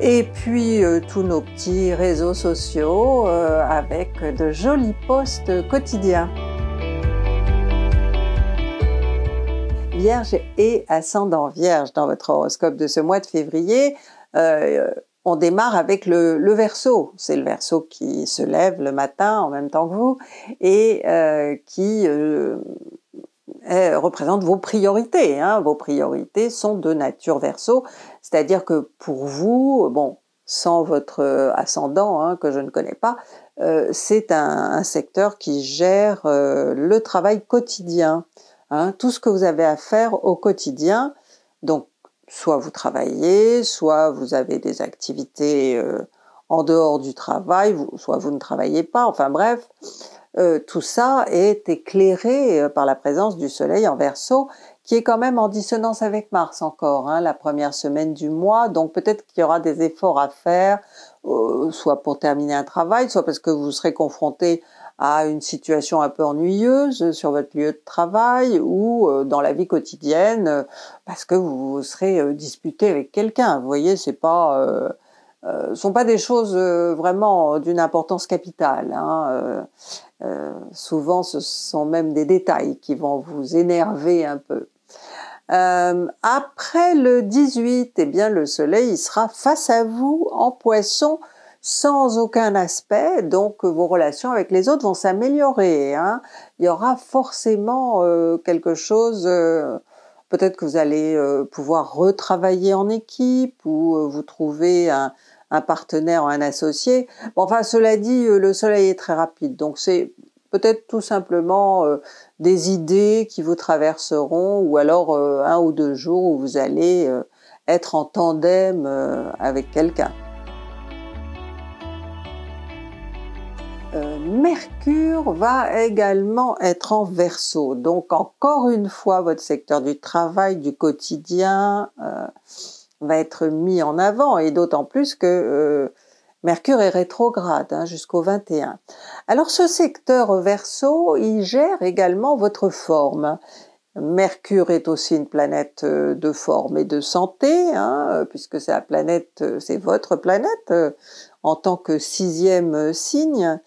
et puis euh, tous nos petits réseaux sociaux euh, avec de jolis posts quotidiens. Vierge et ascendant Vierge dans votre horoscope de ce mois de février, euh, on démarre avec le, verso. C'est le verso qui se lève le matin en même temps que vous et qui euh, représente vos priorités. Hein. Vos priorités sont de nature verso, c'est-à-dire que pour vous, bon, sans votre euh, ascendant hein, que je ne connais pas, euh, c'est un, secteur qui gère le travail quotidien, hein. tout ce que vous avez à faire au quotidien. Donc, soit vous travaillez, soit vous avez des activités en dehors du travail, soit vous ne travaillez pas. Enfin bref, euh, tout ça est éclairé euh, par la présence du Soleil en Verseau, qui est quand même en dissonance avec Mars encore, hein, la première semaine du mois, donc peut-être qu'il y aura des efforts à faire, euh, soit pour terminer un travail, soit parce que vous serez confronté à une situation un peu ennuyeuse sur votre lieu de travail ou dans la vie quotidienne parce que vous serez disputé avec quelqu'un. Vous voyez, c'est pas euh, sont pas des choses euh, vraiment euh, d'une importance capitale. Hein. souvent, ce sont même des détails qui vont vous énerver un peu. après le 18, eh bien, le soleil il sera face à vous en poisson sans aucun aspect, donc vos relations avec les autres vont s'améliorer. Hein. Il y aura forcément quelque chose Peut-être que vous allez euh, pouvoir retravailler en équipe ou euh, vous trouver un, partenaire ou un associé. Bon, enfin, cela dit, euh, le soleil est très rapide, donc c'est peut-être tout simplement des idées qui vous traverseront ou alors un ou deux jours où vous allez être en tandem avec quelqu'un. Euh, Mercure va également être en verso. Donc encore une fois, votre secteur du travail, du quotidien euh, va être mis en avant et d'autant plus que euh, Mercure est rétrograde hein, jusqu'au 21. Alors ce secteur verso, il gère également votre forme. Mercure est aussi une planète euh, de forme et de santé, hein, puisque c'est la planète, euh, c'est votre planète euh, en tant que sixième signe.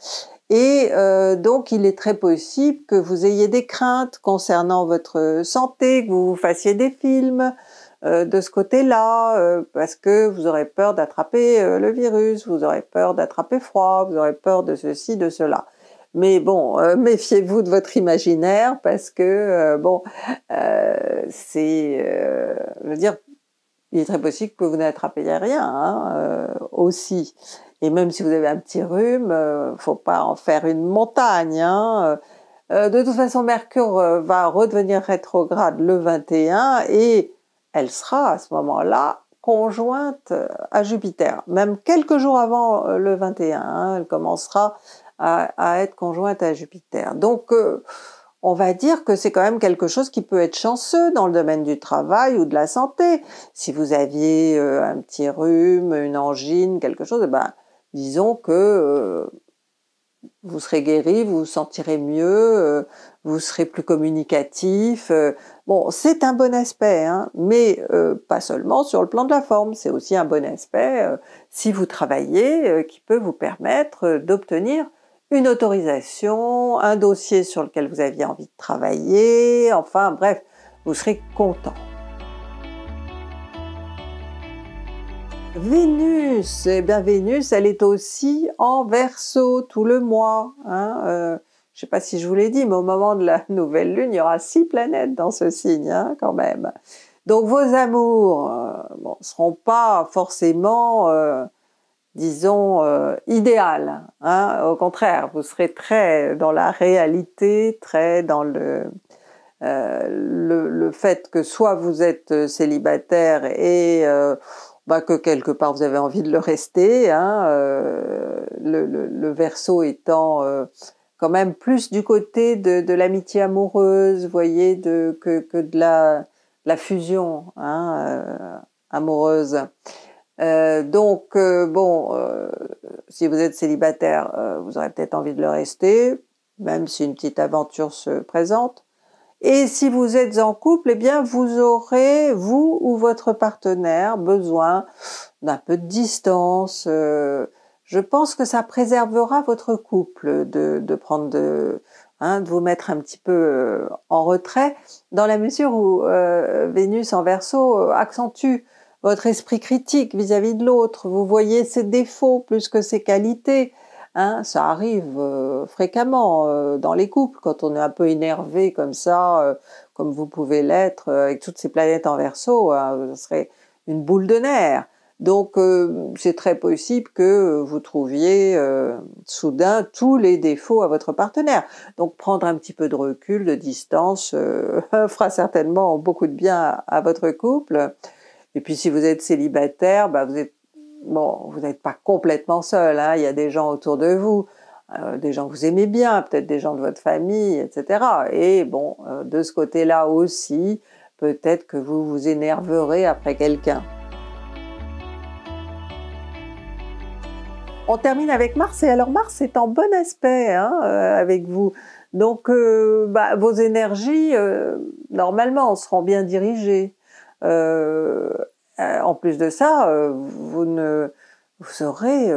Et donc il est très possible que vous ayez des craintes concernant votre santé, que vous, vous fassiez des films de ce côté-là, parce que vous aurez peur d'attraper le virus, vous aurez peur d'attraper froid, vous aurez peur de ceci, de cela. Mais bon, euh, méfiez-vous de votre imaginaire parce que euh, bon, euh, c'est, je veux dire, il est très possible que vous n'attrapiez rien hein, aussi. Et même si vous avez un petit rhume, faut pas en faire une montagne. Hein. de toute façon, Mercure va redevenir rétrograde le 21 et elle sera à ce moment-là conjointe à Jupiter, même quelques jours avant le 21. Hein. elle commencera à, être conjointe à Jupiter. Donc, euh, on va dire que c'est quand même quelque chose qui peut être chanceux dans le domaine du travail ou de la santé. Si vous aviez euh, un petit rhume, une angine, quelque chose, eh ben, disons que euh, vous serez guéri, vous vous sentirez mieux, vous serez plus communicatif. bon, c'est un bon aspect, hein, mais pas seulement sur le plan de la forme, c'est aussi un bon aspect si vous travaillez qui peut vous permettre d'obtenir une autorisation, un dossier sur lequel vous aviez envie de travailler, enfin bref, vous serez content. Vénus, eh bien Vénus, elle est aussi en Verseau tout le mois. Hein, euh, je ne sais pas si je vous l'ai dit, mais au moment de la nouvelle lune, il y aura six planètes dans ce signe, hein, quand même. Donc vos amours euh, ne seront pas forcément euh, disons, euh, idéal. Hein. Au contraire, vous serez très dans la réalité, très dans le, euh, fait que soit vous êtes célibataire et euh, bah, que quelque part vous avez envie de le rester, hein, le, verso étant quand même plus du côté de, l'amitié amoureuse, voyez, que, de la, fusion hein, amoureuse. Euh, donc, euh, bon, euh, si vous êtes célibataire, vous aurez peut-être envie de le rester, même si une petite aventure se présente. Et si vous êtes en couple, eh bien, vous aurez, vous ou votre partenaire, besoin d'un peu de distance. je pense que ça préservera votre couple de, prendre de, hein, de vous mettre un petit peu en retrait, dans la mesure où Vénus en verso accentue votre esprit critique vis-à-vis de l'autre, vous voyez ses défauts plus que ses qualités. Hein. ça arrive euh, fréquemment euh, dans les couples, quand on est un peu énervé comme ça, euh, comme vous pouvez l'être, avec toutes ces planètes en verso, hein, ça serait une boule de nerfs. Donc c'est très possible que vous trouviez soudain tous les défauts à votre partenaire. Donc prendre un petit peu de recul, de distance, fera certainement beaucoup de bien à votre couple. Et puis si vous êtes célibataire, bah, vous n'êtes pas complètement seul. Hein. il y a des gens autour de vous, euh, des gens que vous aimez bien, peut-être des gens de votre famille, etc. Et bon, euh, de ce côté-là aussi, peut-être que vous vous énerverez après quelqu'un. On termine avec Mars, et alors Mars est en bon aspect hein, euh, avec vous. Donc, bah, vos énergies, normalement, seront bien dirigées. Euh, euh, en plus de ça, euh, vous aurez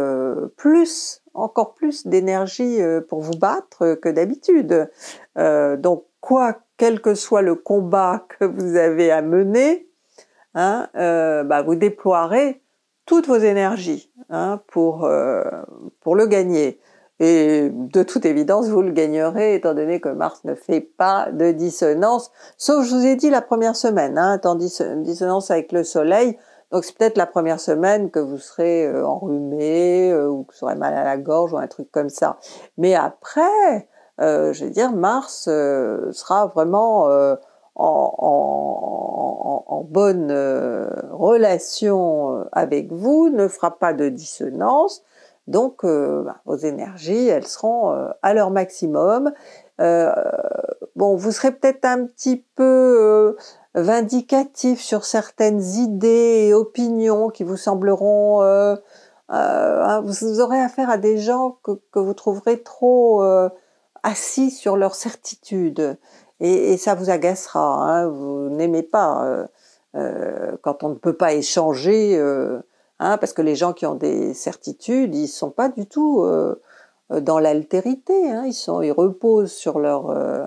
plus, encore plus d'énergie pour vous battre que d'habitude. donc quoi, quel que soit le combat que vous avez à mener, hein, bah, vous déploierez toutes vos énergies hein, pour le gagner. Et de toute évidence, vous le gagnerez, étant donné que Mars ne fait pas de dissonance, sauf, je vous ai dit, la première semaine, hein, dissonance avec le Soleil, donc c'est peut-être la première semaine que vous serez euh, enrhumé euh, ou que vous aurez mal à la gorge ou un truc comme ça. Mais après, euh, je veux dire, Mars sera vraiment en, bonne relation avec vous, ne fera pas de dissonance, donc euh, bah, vos énergies, elles seront euh, à leur maximum. Euh, bon, vous serez peut-être un petit peu vindicatif sur certaines idées et opinions qui vous sembleront... Hein, vous aurez affaire à des gens que, vous trouverez trop assis sur leur certitude. Et, ça vous agacera, hein, vous n'aimez pas quand on ne peut pas échanger. Hein, parce que les gens qui ont des certitudes, ils ne sont pas du tout euh, dans l'altérité. Hein. ils, ils reposent sur, leur, euh,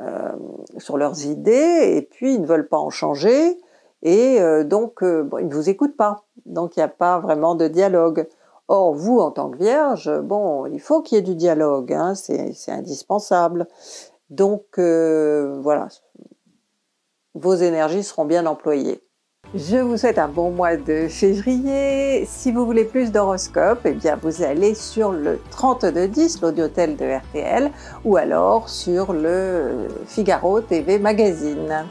euh, sur leurs idées et puis ils ne veulent pas en changer. Et donc, ils ne vous écoutent pas. Donc, il n'y a pas vraiment de dialogue. Or, vous, en tant que vierge, bon, il faut qu'il y ait du dialogue, hein. c'est indispensable. Donc, voilà, vos énergies seront bien employées. Je vous souhaite un bon mois de février. Si vous voulez plus d'horoscopes, eh bien vous allez sur le 3210, l'audiotel de RTL, ou alors sur le Figaro TV Magazine.